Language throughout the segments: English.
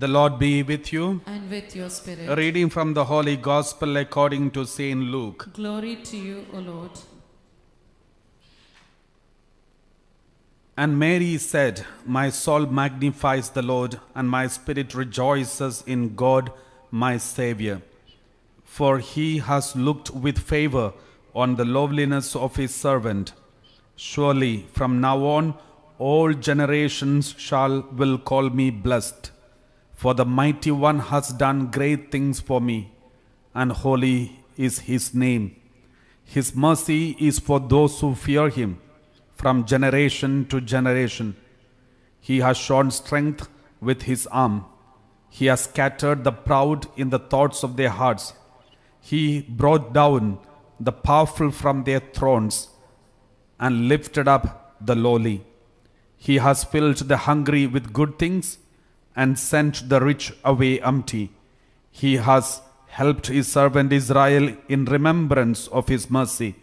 The Lord be with you. And with your spirit. Reading from the Holy Gospel according to St. Luke. Glory to you, O Lord. And Mary said, My soul magnifies the Lord, and my spirit rejoices in God, my Savior. For he has looked with favor on the loveliness of his servant. Surely from now on all generations shall will call me blessed. For the mighty one has done great things for me, and holy is his name. His mercy is for those who fear him from generation to generation. He has shown strength with his arm. He has scattered the proud in the thoughts of their hearts. He brought down the powerful from their thrones and lifted up the lowly. He has filled the hungry with good things and sent the rich away empty. He has helped his servant Israel in remembrance of his mercy,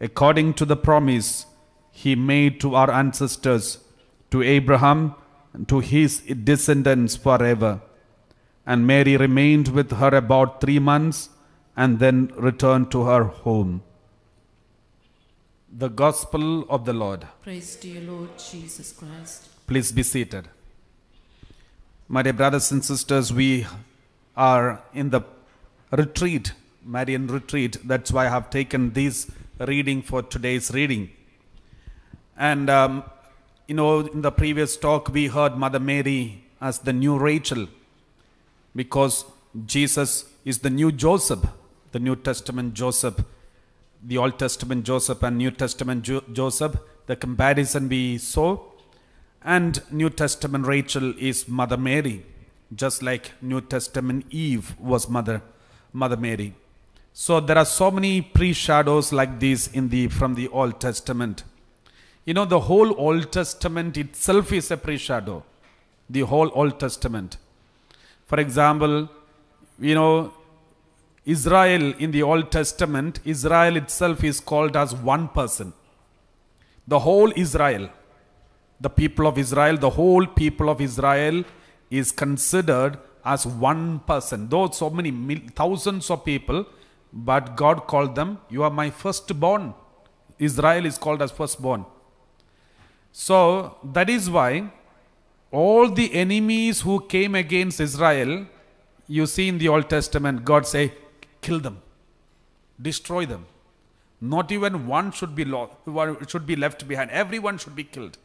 according to the promise he made to our ancestors, to Abraham, and to his descendants forever. And Mary remained with her about three months and then returned to her home. The Gospel of the Lord. Praise to you, Lord Jesus Christ. Please be seated. My dear brothers and sisters, we are in the retreat, Marian retreat. That's why I have taken this reading for today's reading. And, um, you know, in the previous talk, we heard Mother Mary as the new Rachel because Jesus is the new Joseph, the New Testament Joseph, the Old Testament Joseph and New Testament jo Joseph. The comparison we saw and New Testament Rachel is Mother Mary, just like New Testament Eve was Mother, Mother Mary. So there are so many pre-shadows like this in the, from the Old Testament. You know, the whole Old Testament itself is a pre-shadow. The whole Old Testament. For example, you know, Israel in the Old Testament, Israel itself is called as one person. The whole Israel, the people of Israel, the whole people of Israel is considered as one person. Though so many thousands of people, but God called them, You are my firstborn. Israel is called as firstborn. So that is why all the enemies who came against Israel, you see in the Old Testament, God say, kill them, destroy them. Not even one should be, should be left behind. Everyone should be killed.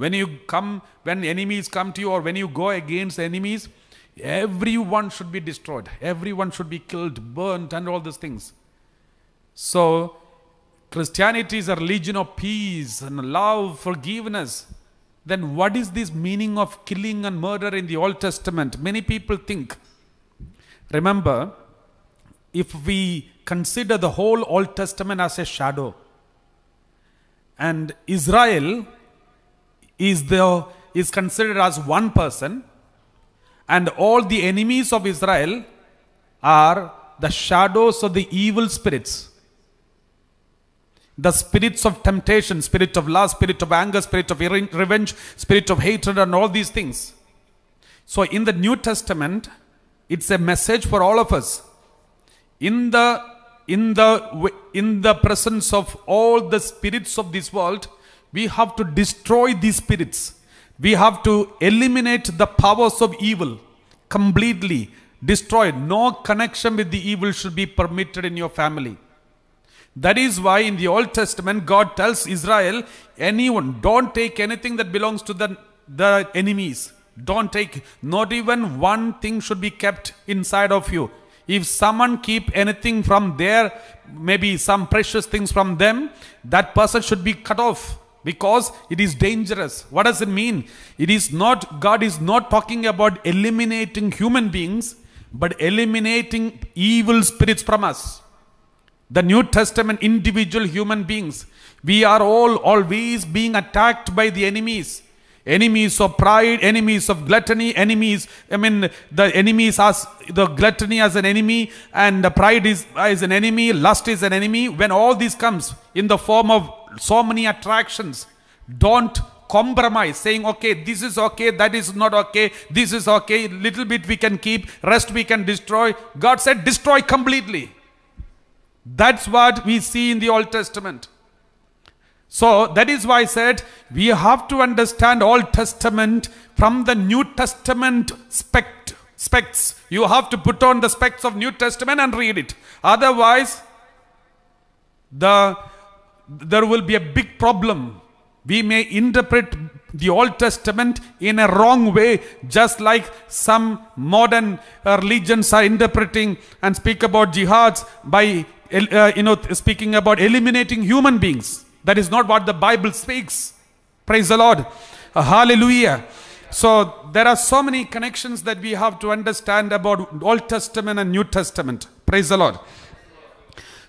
When you come, when enemies come to you or when you go against enemies, everyone should be destroyed. Everyone should be killed, burnt and all these things. So, Christianity is a religion of peace and love, forgiveness. Then what is this meaning of killing and murder in the Old Testament? Many people think. Remember, if we consider the whole Old Testament as a shadow, and Israel is, the, is considered as one person and all the enemies of Israel are the shadows of the evil spirits. The spirits of temptation, spirit of lust, spirit of anger, spirit of revenge, spirit of hatred, and all these things. So, in the New Testament, it's a message for all of us. In the in the in the presence of all the spirits of this world, we have to destroy these spirits. We have to eliminate the powers of evil completely. Destroyed. No connection with the evil should be permitted in your family. That is why in the Old Testament, God tells Israel, anyone, don't take anything that belongs to the, the enemies. Don't take, not even one thing should be kept inside of you. If someone keep anything from there, maybe some precious things from them, that person should be cut off because it is dangerous. What does it mean? It is not, God is not talking about eliminating human beings, but eliminating evil spirits from us. The New Testament, individual human beings, we are all always being attacked by the enemies. Enemies of pride, enemies of gluttony, enemies, I mean, the enemies as, the gluttony as an enemy and the pride is, is an enemy, lust is an enemy. When all this comes in the form of so many attractions. Don't compromise saying okay this is okay that is not okay this is okay little bit we can keep rest we can destroy god said destroy completely that's what we see in the old testament so that is why i said we have to understand old testament from the new testament spect specs you have to put on the specs of new testament and read it otherwise the there will be a big problem. We may interpret the Old Testament in a wrong way, just like some modern uh, religions are interpreting and speak about jihads by, uh, you know, speaking about eliminating human beings. That is not what the Bible speaks. Praise the Lord. Uh, hallelujah. So there are so many connections that we have to understand about Old Testament and New Testament. Praise the Lord.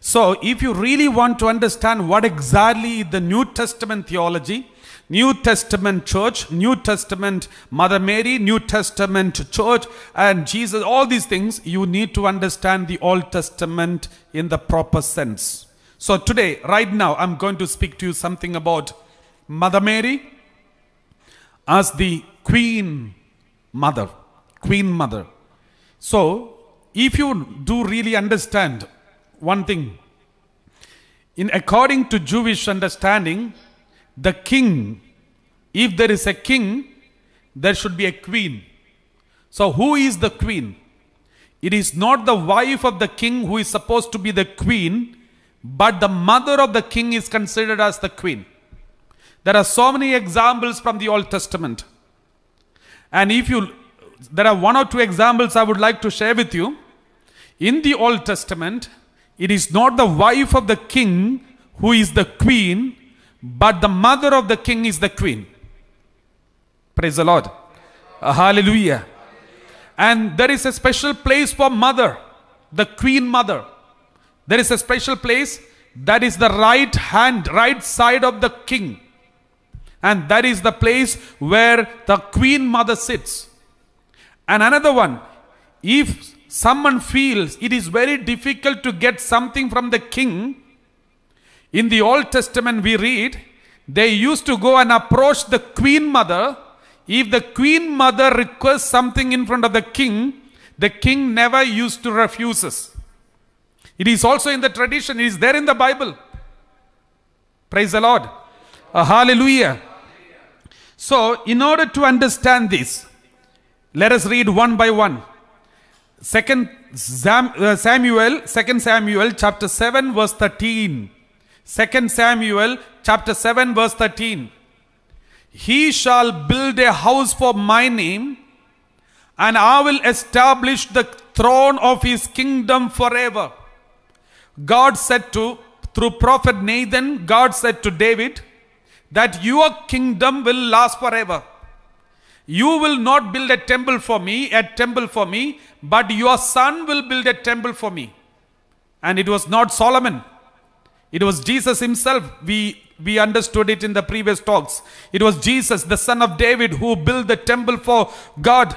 So if you really want to understand what exactly the New Testament theology, New Testament church, New Testament Mother Mary, New Testament church, and Jesus, all these things, you need to understand the Old Testament in the proper sense. So today, right now, I'm going to speak to you something about Mother Mary as the Queen Mother, Queen Mother. So if you do really understand one thing. In according to Jewish understanding, the king, if there is a king, there should be a queen. So who is the queen? It is not the wife of the king who is supposed to be the queen, but the mother of the king is considered as the queen. There are so many examples from the Old Testament. And if you, there are one or two examples I would like to share with you. In the Old Testament, it is not the wife of the king who is the queen, but the mother of the king is the queen. Praise the Lord. Uh, hallelujah. And there is a special place for mother, the queen mother. There is a special place that is the right hand, right side of the king. And that is the place where the queen mother sits. And another one, if someone feels it is very difficult to get something from the king, in the Old Testament we read, they used to go and approach the queen mother. If the queen mother requests something in front of the king, the king never used to us. It is also in the tradition, it is there in the Bible. Praise the Lord. Uh, hallelujah. So, in order to understand this, let us read one by one. Second uh, Samuel, Second Samuel chapter 7 verse 13. Second Samuel chapter 7 verse 13. He shall build a house for my name and I will establish the throne of his kingdom forever. God said to, through prophet Nathan, God said to David, that your kingdom will last forever. You will not build a temple for me, a temple for me, but your son will build a temple for me. And it was not Solomon. It was Jesus himself. We, we understood it in the previous talks. It was Jesus, the son of David, who built the temple for God.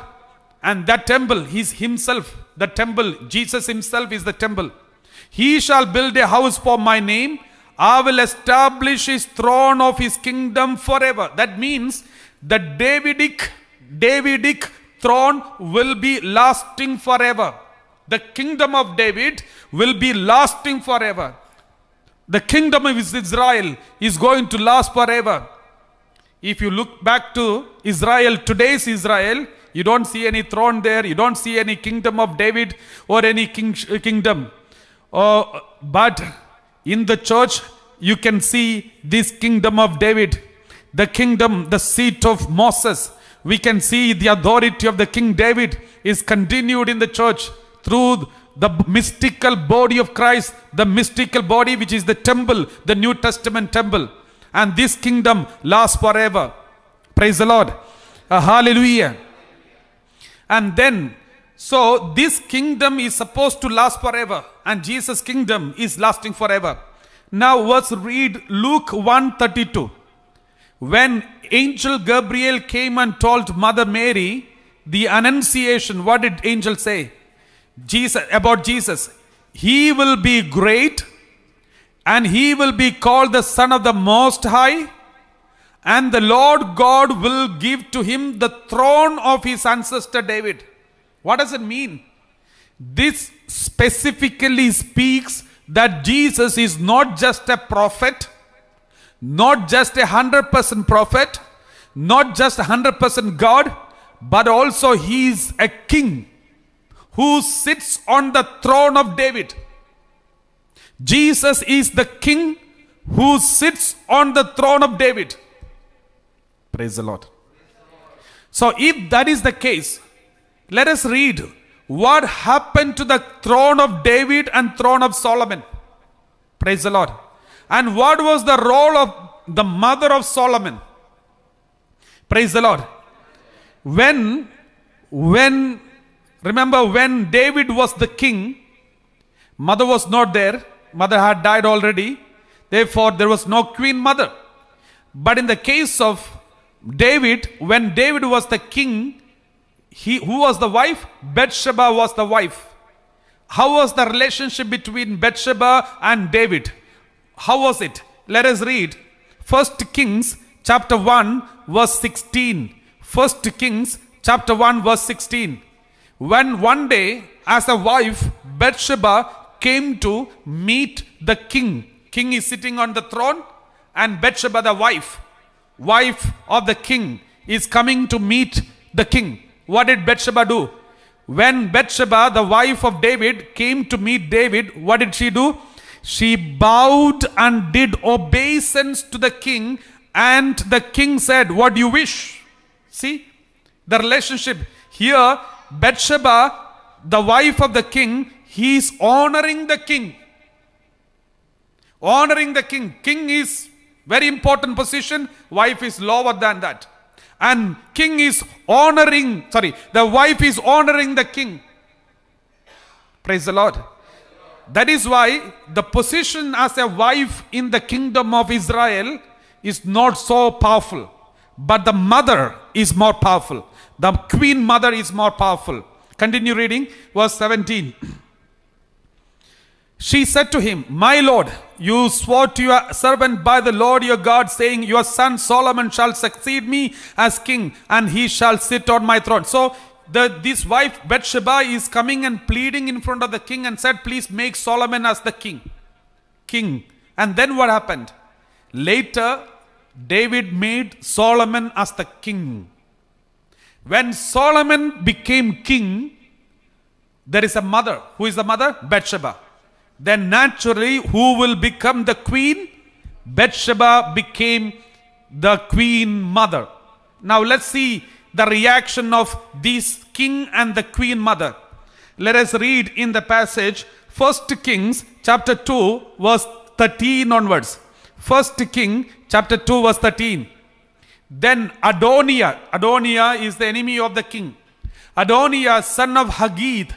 And that temple, he's himself, the temple. Jesus himself is the temple. He shall build a house for my name. I will establish his throne of his kingdom forever. That means the Davidic Davidic throne will be lasting forever. The kingdom of David will be lasting forever. The kingdom of Israel is going to last forever. If you look back to Israel, today's Israel, you don't see any throne there. You don't see any kingdom of David or any king, kingdom. Uh, but in the church, you can see this kingdom of David, the kingdom, the seat of Moses, we can see the authority of the King David is continued in the church through the mystical body of Christ, the mystical body which is the temple, the New Testament temple. And this kingdom lasts forever. Praise the Lord. Uh, hallelujah. And then, so this kingdom is supposed to last forever. And Jesus' kingdom is lasting forever. Now let's read Luke 132. When angel Gabriel came and told Mother Mary the Annunciation, what did angel say? Jesus about Jesus. He will be great and he will be called the son of the most high and the Lord God will give to him the throne of his ancestor David. What does it mean? This specifically speaks that Jesus is not just a prophet, not just a 100% prophet, not just 100% God, but also he is a king who sits on the throne of David. Jesus is the king who sits on the throne of David. Praise the Lord. So, if that is the case, let us read what happened to the throne of David and throne of Solomon. Praise the Lord. And what was the role of the mother of Solomon? Praise the Lord. When, when, remember when David was the king, mother was not there. Mother had died already. Therefore, there was no queen mother. But in the case of David, when David was the king, he, who was the wife? Bathsheba was the wife. How was the relationship between Bathsheba and David? How was it? Let us read 1 Kings chapter 1 verse 16. 1 Kings chapter 1 verse 16. When one day as a wife Bathsheba came to meet the king. King is sitting on the throne and Bathsheba the wife, wife of the king is coming to meet the king. What did Bathsheba do? When Bathsheba the wife of David came to meet David, what did she do? she bowed and did obeisance to the king and the king said, what do you wish? See, the relationship here, Bathsheba, the wife of the king, he is honoring the king. Honoring the king. King is very important position. Wife is lower than that. And king is honoring, sorry, the wife is honoring the king. Praise the Lord. That is why the position as a wife in the kingdom of Israel is not so powerful. But the mother is more powerful. The queen mother is more powerful. Continue reading, verse 17. She said to him, My Lord, you swore to your servant by the Lord your God, saying, Your son Solomon shall succeed me as king, and he shall sit on my throne. So the, this wife Bathsheba is coming and pleading in front of the king and said, please make Solomon as the king. King. And then what happened? Later, David made Solomon as the king. When Solomon became king, there is a mother. Who is the mother? Bathsheba. Then naturally, who will become the queen? Bathsheba became the queen mother. Now let's see the reaction of this king and the queen mother. Let us read in the passage 1 Kings chapter 2 verse 13 onwards. 1 King chapter 2 verse 13. Then Adonia, Adonia is the enemy of the king. Adonia, son of Haggith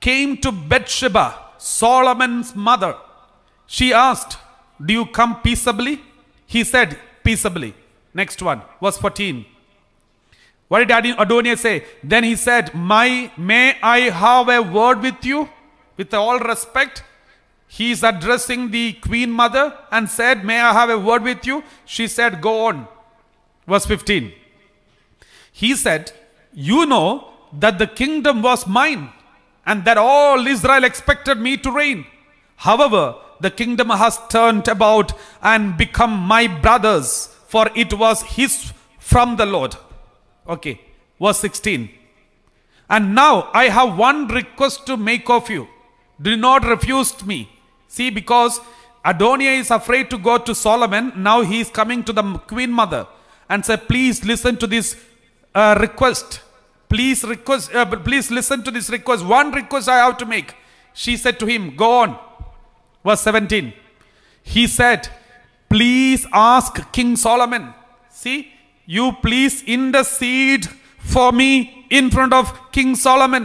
came to Bathsheba, Solomon's mother. She asked, do you come peaceably? He said, peaceably. Next one, verse 14. What did Adonias say? Then he said, My, may I have a word with you? With all respect, he is addressing the queen mother and said, May I have a word with you? She said, Go on. Verse 15. He said, You know that the kingdom was mine and that all Israel expected me to reign. However, the kingdom has turned about and become my brother's, for it was his from the Lord. Okay, verse 16. And now I have one request to make of you. Do not refuse me. See, because Adonia is afraid to go to Solomon. Now he is coming to the queen mother and say, please listen to this uh, request. Please request, uh, please listen to this request. One request I have to make. She said to him, go on. Verse 17. He said, please ask King Solomon. See, you please intercede for me in front of King Solomon.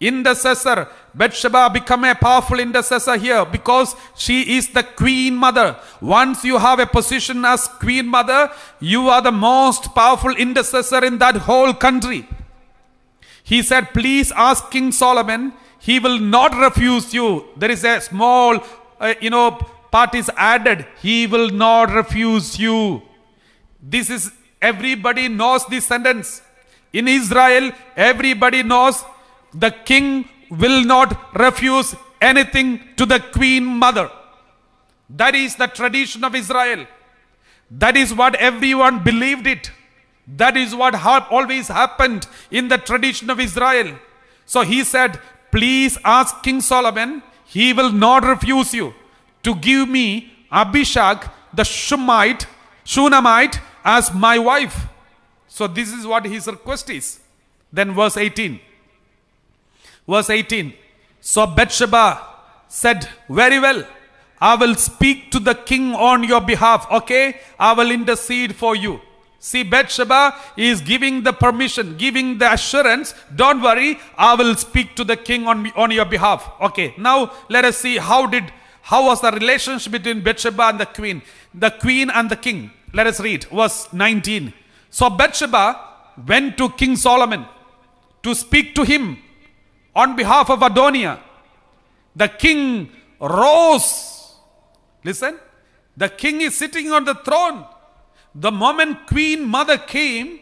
Intercessor. Bathsheba become a powerful intercessor here because she is the queen mother. Once you have a position as queen mother, you are the most powerful intercessor in that whole country. He said, please ask King Solomon. He will not refuse you. There is a small, uh, you know, part is added. He will not refuse you. This is, everybody knows this sentence. In Israel, everybody knows the king will not refuse anything to the queen mother. That is the tradition of Israel. That is what everyone believed it. That is what ha always happened in the tradition of Israel. So he said, please ask King Solomon, he will not refuse you to give me Abishag, the Shumite, Shunamite, as my wife. So this is what his request is. Then verse 18. Verse 18. So Bathsheba said, very well, I will speak to the king on your behalf. Okay, I will intercede for you. See, Bathsheba is giving the permission, giving the assurance. Don't worry, I will speak to the king on, on your behalf. Okay, now let us see how did, how was the relationship between Bathsheba and the queen, the queen and the king. Let us read verse 19. So Bathsheba went to King Solomon to speak to him on behalf of Adonia. The king rose. Listen, the king is sitting on the throne. The moment Queen Mother came,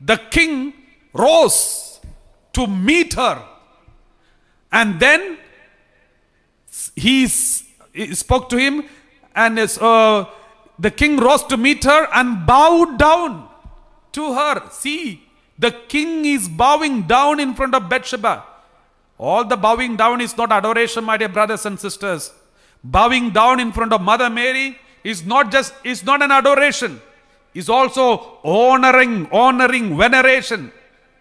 the king rose to meet her. And then he spoke to him and uh, the king rose to meet her and bowed down to her. See, the king is bowing down in front of Bathsheba. All the bowing down is not adoration, my dear brothers and sisters. Bowing down in front of Mother Mary is not just is not an adoration. Is also honoring, honoring, veneration.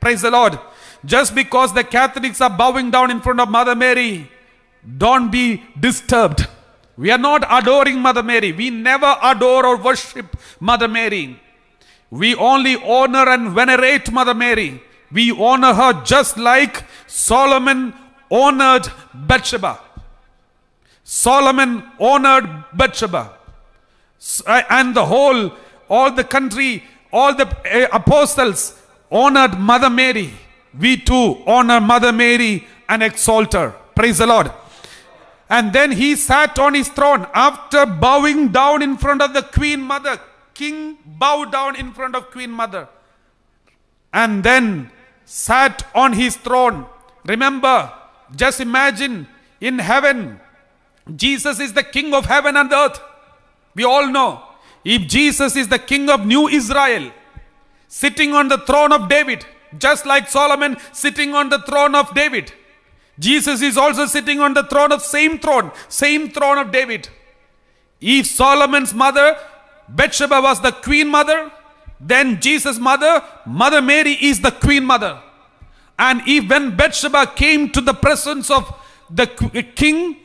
Praise the Lord. Just because the Catholics are bowing down in front of Mother Mary, don't be disturbed. We are not adoring Mother Mary. We never adore or worship Mother Mary. We only honor and venerate Mother Mary. We honor her just like Solomon honored Bathsheba. Solomon honored Bathsheba. Uh, and the whole, all the country, all the uh, apostles honored Mother Mary. We too honor Mother Mary and exalt her. Praise the Lord. And then he sat on his throne after bowing down in front of the queen mother. King bowed down in front of queen mother. And then sat on his throne. Remember, just imagine in heaven, Jesus is the king of heaven and earth. We all know. If Jesus is the king of new Israel, sitting on the throne of David, just like Solomon sitting on the throne of David, Jesus is also sitting on the throne of same throne, same throne of David. If Solomon's mother, Bathsheba was the queen mother, then Jesus' mother, Mother Mary is the queen mother. And if when Bathsheba came to the presence of the king,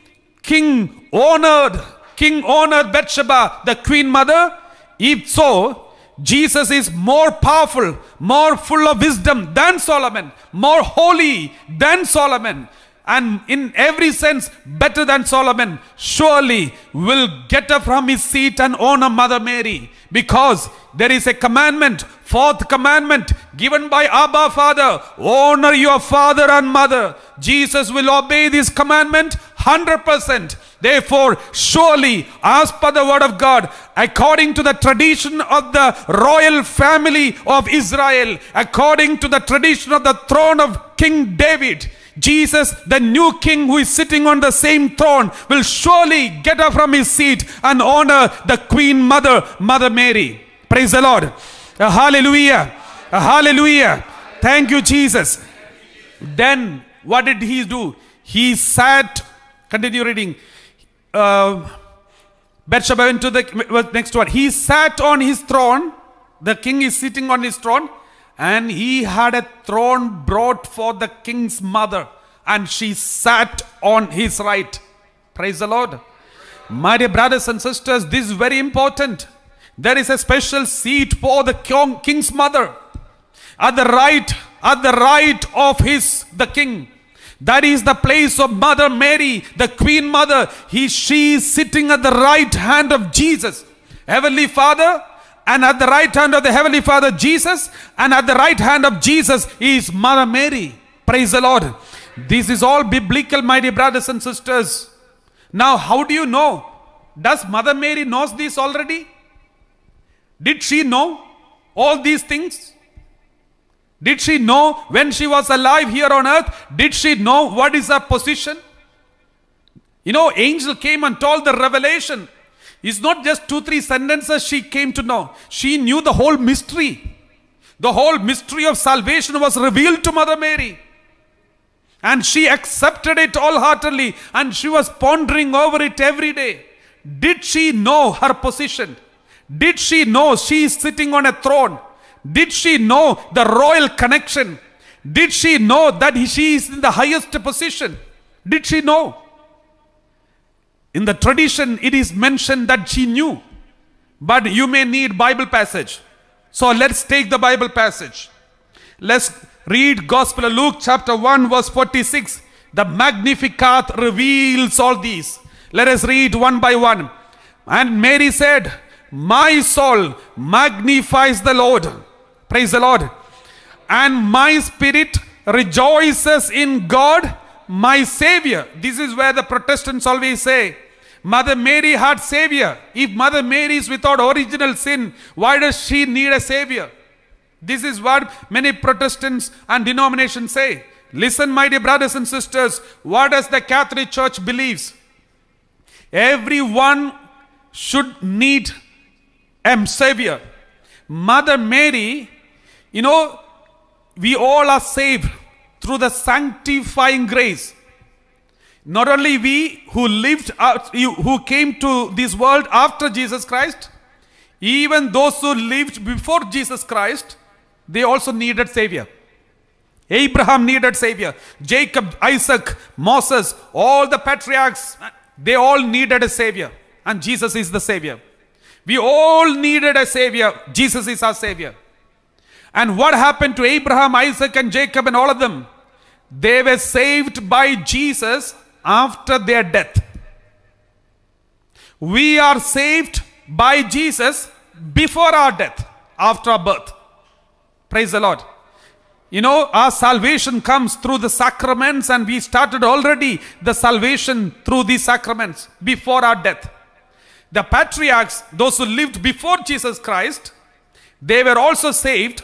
king honored, king honored Bathsheba, the queen mother, if so, Jesus is more powerful, more full of wisdom than Solomon, more holy than Solomon and in every sense better than Solomon, surely will get up from his seat and honor Mother Mary. Because there is a commandment, fourth commandment given by Abba Father, honor your father and mother. Jesus will obey this commandment 100%. Therefore, surely, as per the word of God, according to the tradition of the royal family of Israel, according to the tradition of the throne of King David, Jesus, the new king who is sitting on the same throne, will surely get up from his seat and honor the queen mother, Mother Mary. Praise the Lord. A uh, hallelujah. A uh, hallelujah. Thank you, Jesus. Then what did he do? He sat, continue reading. Uh, Bathsheba went to the next one. He sat on his throne. The king is sitting on his throne and he had a throne brought for the king's mother, and she sat on his right. Praise the Lord. My dear brothers and sisters, this is very important. There is a special seat for the king's mother at the right, at the right of his the king. That is the place of Mother Mary, the Queen Mother. He, she is sitting at the right hand of Jesus. Heavenly Father, and at the right hand of the Heavenly Father Jesus, and at the right hand of Jesus is Mother Mary. Praise the Lord. This is all biblical, mighty brothers and sisters. Now, how do you know? Does Mother Mary knows this already? Did she know all these things? Did she know when she was alive here on earth? Did she know what is her position? You know, angel came and told the revelation it's not just two, three sentences she came to know. She knew the whole mystery. The whole mystery of salvation was revealed to Mother Mary. And she accepted it all heartily. and she was pondering over it every day. Did she know her position? Did she know she is sitting on a throne? Did she know the royal connection? Did she know that she is in the highest position? Did she know? In the tradition, it is mentioned that she knew. But you may need Bible passage. So let's take the Bible passage. Let's read Gospel of Luke chapter 1 verse 46. The Magnificat reveals all these. Let us read one by one. And Mary said, My soul magnifies the Lord. Praise the Lord. And my spirit rejoices in God my Savior. This is where the Protestants always say, Mother Mary had Savior. If Mother Mary is without original sin, why does she need a Savior? This is what many Protestants and denominations say. Listen, my dear brothers and sisters, what does the Catholic Church believes? Everyone should need a Savior. Mother Mary, you know, we all are saved through the sanctifying grace. Not only we who lived, out, who came to this world after Jesus Christ, even those who lived before Jesus Christ, they also needed Savior. Abraham needed Savior. Jacob, Isaac, Moses, all the patriarchs, they all needed a Savior. And Jesus is the Savior. We all needed a Savior. Jesus is our Savior. And what happened to Abraham, Isaac, and Jacob, and all of them? They were saved by Jesus after their death. We are saved by Jesus before our death, after our birth. Praise the Lord. You know, our salvation comes through the sacraments and we started already the salvation through these sacraments before our death. The patriarchs, those who lived before Jesus Christ, they were also saved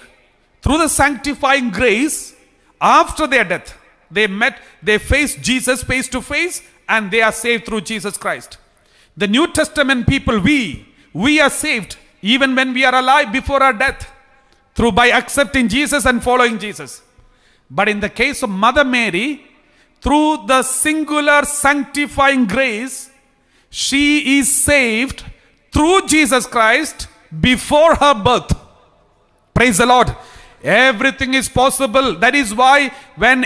through the sanctifying grace after their death, they met, they faced Jesus face to face and they are saved through Jesus Christ. The New Testament people, we, we are saved even when we are alive before our death through by accepting Jesus and following Jesus. But in the case of Mother Mary, through the singular sanctifying grace, she is saved through Jesus Christ before her birth. Praise the Lord. Everything is possible. That is why when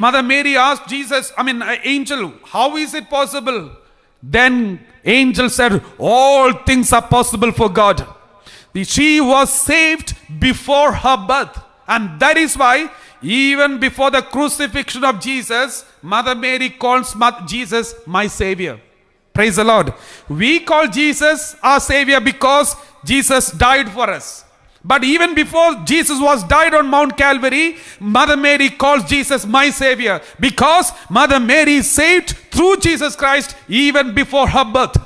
Mother Mary asked Jesus, I mean, uh, angel, how is it possible? Then angel said, all things are possible for God. She was saved before her birth. And that is why even before the crucifixion of Jesus, Mother Mary calls Jesus my Savior. Praise the Lord. We call Jesus our Savior because Jesus died for us. But even before Jesus was died on Mount Calvary, Mother Mary calls Jesus my Savior because Mother Mary is saved through Jesus Christ even before her birth.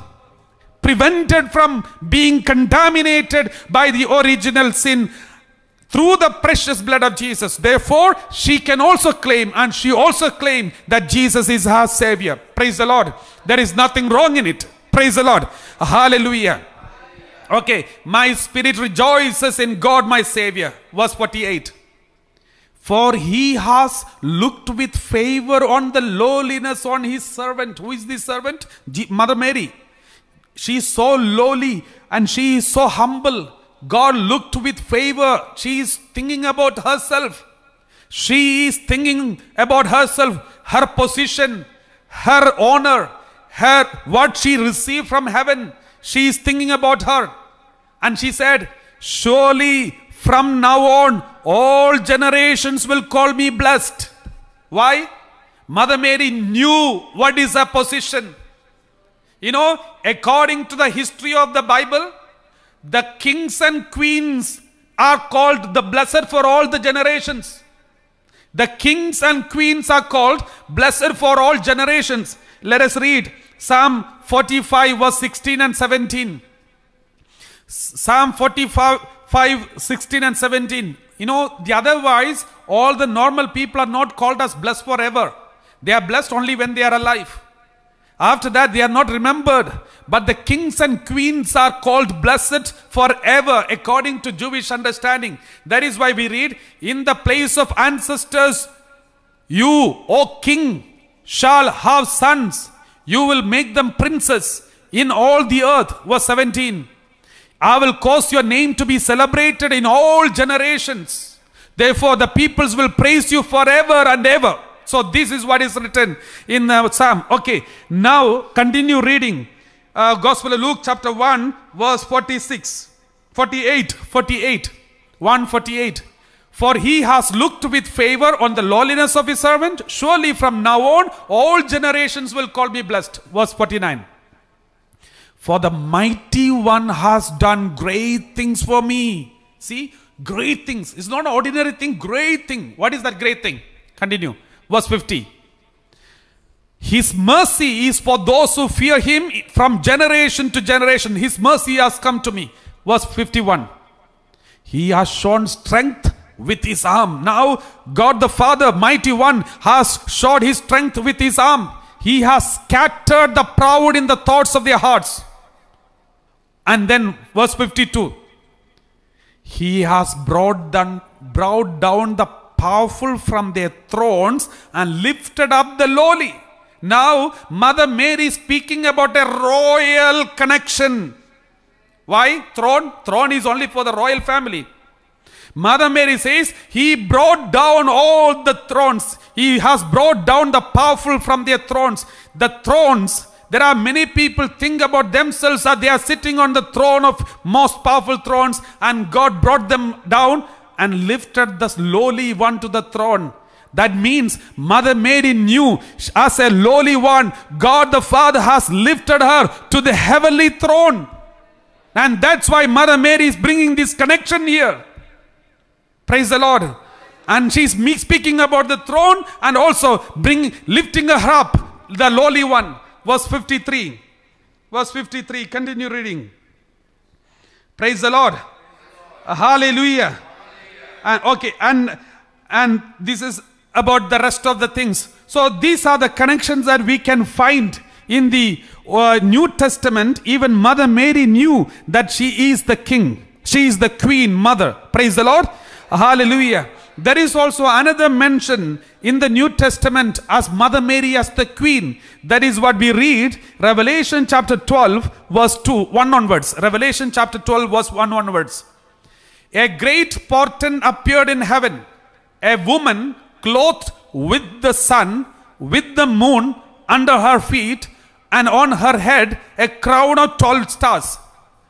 Prevented from being contaminated by the original sin through the precious blood of Jesus. Therefore, she can also claim and she also claimed that Jesus is her Savior. Praise the Lord. There is nothing wrong in it. Praise the Lord. Hallelujah. Okay, my spirit rejoices in God my Savior. Verse 48. For he has looked with favor on the lowliness on his servant. Who is the servant? Mother Mary. She is so lowly and she is so humble. God looked with favor. She is thinking about herself. She is thinking about herself, her position, her honor, her what she received from heaven she is thinking about her. And she said, Surely from now on, all generations will call me blessed. Why? Mother Mary knew what is her position. You know, according to the history of the Bible, the kings and queens are called the blessed for all the generations. The kings and queens are called blessed for all generations. Let us read Psalm 45 verse 16 and 17. Psalm 45 16 and 17. You know, the otherwise, all the normal people are not called as blessed forever. They are blessed only when they are alive. After that, they are not remembered. But the kings and queens are called blessed forever, according to Jewish understanding. That is why we read, In the place of ancestors, you, O king, shall have sons. You will make them princes in all the earth. Verse 17. I will cause your name to be celebrated in all generations. Therefore, the peoples will praise you forever and ever. So this is what is written in the uh, Psalm. Okay, now continue reading. Uh, Gospel of Luke chapter 1 verse 46, 48, 48, 148. For he has looked with favor on the lowliness of his servant. Surely from now on, all generations will call me blessed. Verse 49. For the mighty one has done great things for me. See, great things. It's not an ordinary thing, great thing. What is that great thing? Continue. Verse 50. His mercy is for those who fear him from generation to generation. His mercy has come to me. Verse 51. He has shown strength with his arm. Now God the Father, mighty one, has showed his strength with his arm. He has scattered the proud in the thoughts of their hearts. And then verse 52. He has brought down, brought down the powerful from their thrones and lifted up the lowly. Now, Mother Mary is speaking about a royal connection. Why? Throne? Throne is only for the royal family. Mother Mary says, He brought down all the thrones. He has brought down the powerful from their thrones. The thrones, there are many people think about themselves that they are sitting on the throne of most powerful thrones, and God brought them down and lifted the lowly one to the throne. That means Mother Mary knew as a lowly one, God the Father has lifted her to the heavenly throne. And that's why Mother Mary is bringing this connection here. Praise the Lord. And she's speaking about the throne and also bring, lifting her up, the lowly one. Verse 53. Verse 53. Continue reading. Praise the Lord. Hallelujah. Hallelujah. And, okay, and and this is about the rest of the things. So these are the connections that we can find in the uh, New Testament. Even Mother Mary knew that she is the king. She is the queen mother. Praise the Lord. Hallelujah. There is also another mention in the New Testament as Mother Mary as the Queen. That is what we read, Revelation chapter 12, verse 2, 1 onwards. Revelation chapter 12, verse 1 onwards. A great portent appeared in heaven, a woman clothed with the sun, with the moon under her feet, and on her head a crown of 12 stars.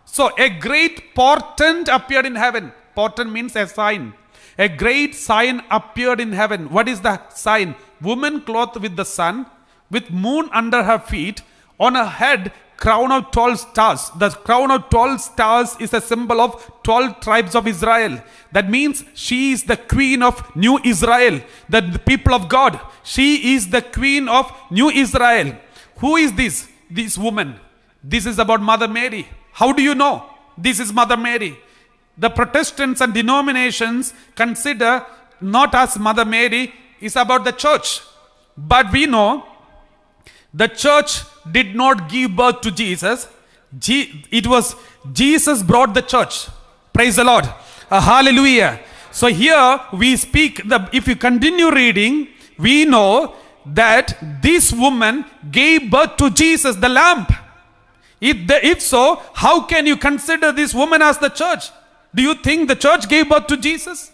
So a great portent appeared in heaven. Potent means a sign. A great sign appeared in heaven. What is the sign? Woman clothed with the sun, with moon under her feet, on her head crown of 12 stars. The crown of 12 stars is a symbol of 12 tribes of Israel. That means she is the queen of new Israel, the people of God. She is the queen of new Israel. Who is this? This woman. This is about Mother Mary. How do you know? This is Mother Mary the Protestants and denominations consider not as Mother Mary is about the church. But we know the church did not give birth to Jesus. It was Jesus brought the church. Praise the Lord. Uh, hallelujah. So here we speak, the, if you continue reading, we know that this woman gave birth to Jesus, the lamp. If, the, if so, how can you consider this woman as the church? Do you think the church gave birth to Jesus?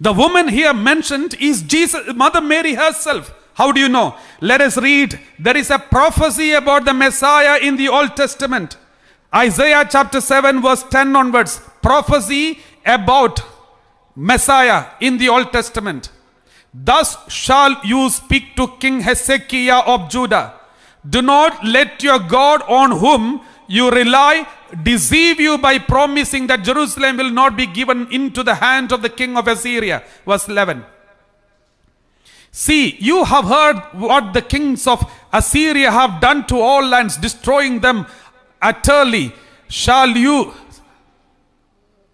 The woman here mentioned is Jesus, Mother Mary herself. How do you know? Let us read. There is a prophecy about the Messiah in the Old Testament. Isaiah chapter 7 verse 10 onwards. Prophecy about Messiah in the Old Testament. Thus shall you speak to King Hezekiah of Judah. Do not let your God on whom you rely deceive you by promising that Jerusalem will not be given into the hand of the king of Assyria. Verse 11. See, you have heard what the kings of Assyria have done to all lands, destroying them utterly. Shall you...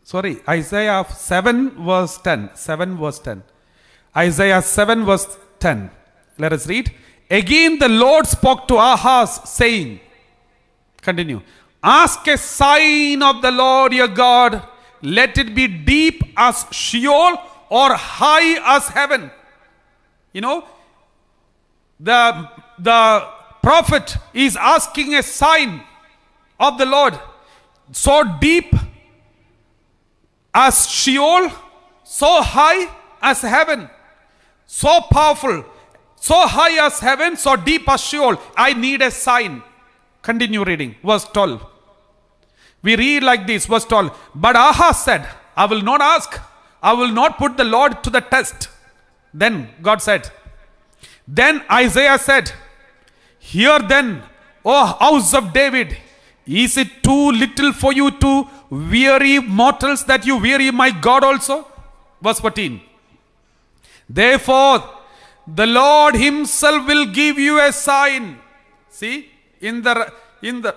Sorry, Isaiah 7 verse 10. 7 verse 10. Isaiah 7 verse 10. Let us read. Again the Lord spoke to Ahaz saying, continue. Ask a sign of the Lord your God. Let it be deep as Sheol or high as heaven. You know, the, the prophet is asking a sign of the Lord. So deep as Sheol, so high as heaven, so powerful, so high as heaven, so deep as Sheol. I need a sign. Continue reading, verse 12. We read like this, verse 12. But Ahaz said, I will not ask, I will not put the Lord to the test. Then God said, Then Isaiah said, Hear then, O house of David, is it too little for you to weary mortals that you weary my God also? Verse 14. Therefore, the Lord Himself will give you a sign. See? In the, in the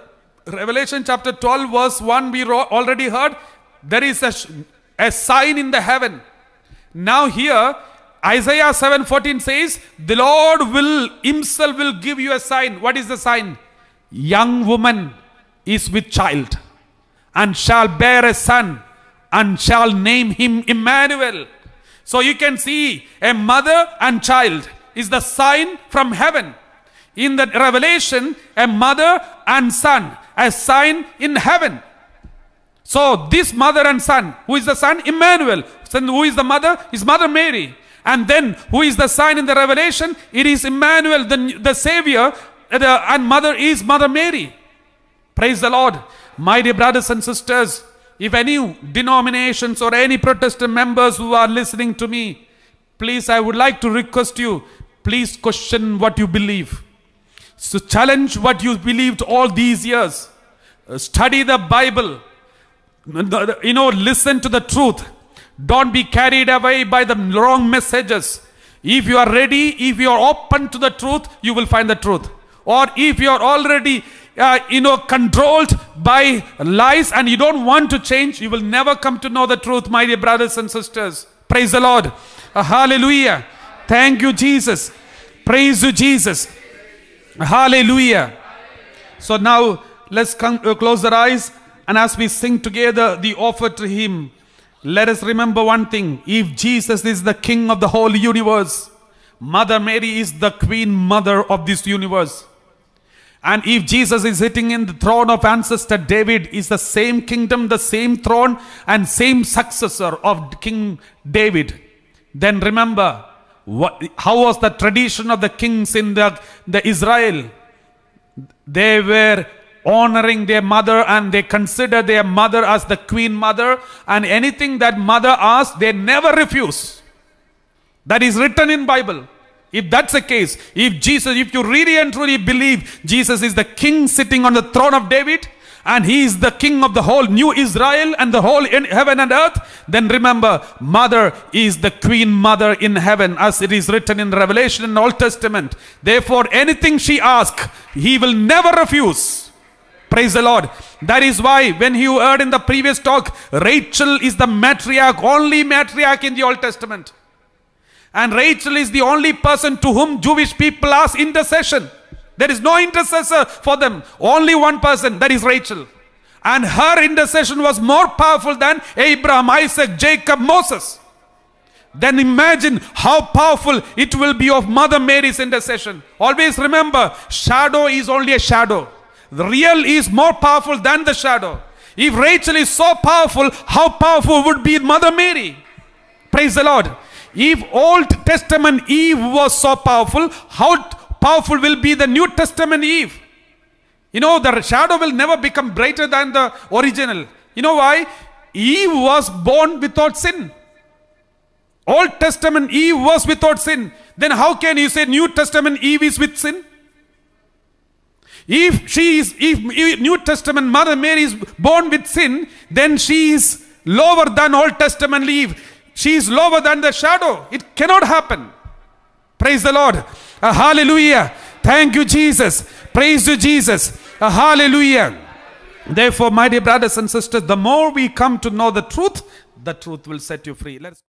Revelation chapter 12 verse 1 we already heard there is a, a sign in the heaven. Now here Isaiah 7:14 says the Lord will himself will give you a sign. What is the sign? Young woman is with child and shall bear a son and shall name him Emmanuel. So you can see a mother and child is the sign from heaven. In that revelation, a mother and son, a sign in heaven. So this mother and son, who is the son? Emmanuel. Then who is the mother? His mother Mary. And then who is the sign in the revelation? It is Emmanuel, the, the Savior, uh, the, and mother is Mother Mary. Praise the Lord. My dear brothers and sisters, if any denominations or any Protestant members who are listening to me, please, I would like to request you, please question what you believe. So challenge what you believed all these years. Uh, study the Bible. You know, listen to the truth. Don't be carried away by the wrong messages. If you are ready, if you are open to the truth, you will find the truth. Or if you are already, uh, you know, controlled by lies and you don't want to change, you will never come to know the truth, my dear brothers and sisters. Praise the Lord. Uh, hallelujah. Thank you, Jesus. Praise you, Jesus. Hallelujah. So now let's come, uh, close our eyes and as we sing together the offer to Him, let us remember one thing. If Jesus is the King of the whole universe, Mother Mary is the Queen Mother of this universe. And if Jesus is sitting in the throne of ancestor David, is the same kingdom, the same throne, and same successor of King David, then remember what, how was the tradition of the kings in the, the Israel? They were honoring their mother and they consider their mother as the queen mother and anything that mother asks, they never refuse. That is written in Bible. If that's the case, if Jesus, if you really and truly believe Jesus is the king sitting on the throne of David, and he is the king of the whole new Israel and the whole in heaven and earth, then remember, mother is the queen mother in heaven, as it is written in Revelation and Old Testament. Therefore, anything she asks, he will never refuse. Praise the Lord. That is why, when you heard in the previous talk, Rachel is the matriarch, only matriarch in the Old Testament. And Rachel is the only person to whom Jewish people ask intercession. There is no intercessor for them. Only one person, that is Rachel. And her intercession was more powerful than Abraham, Isaac, Jacob, Moses. Then imagine how powerful it will be of Mother Mary's intercession. Always remember, shadow is only a shadow. The real is more powerful than the shadow. If Rachel is so powerful, how powerful would be Mother Mary? Praise the Lord. If Old Testament Eve was so powerful, how powerful will be the New Testament Eve. You know, the shadow will never become brighter than the original. You know why? Eve was born without sin. Old Testament Eve was without sin. Then how can you say New Testament Eve is with sin? If she is, if New Testament Mother Mary is born with sin, then she is lower than Old Testament Eve. She is lower than the shadow. It cannot happen. Praise the Lord. Uh, hallelujah. Thank you, Jesus. Praise to Jesus. Uh, hallelujah. Therefore, my dear brothers and sisters, the more we come to know the truth, the truth will set you free. Let's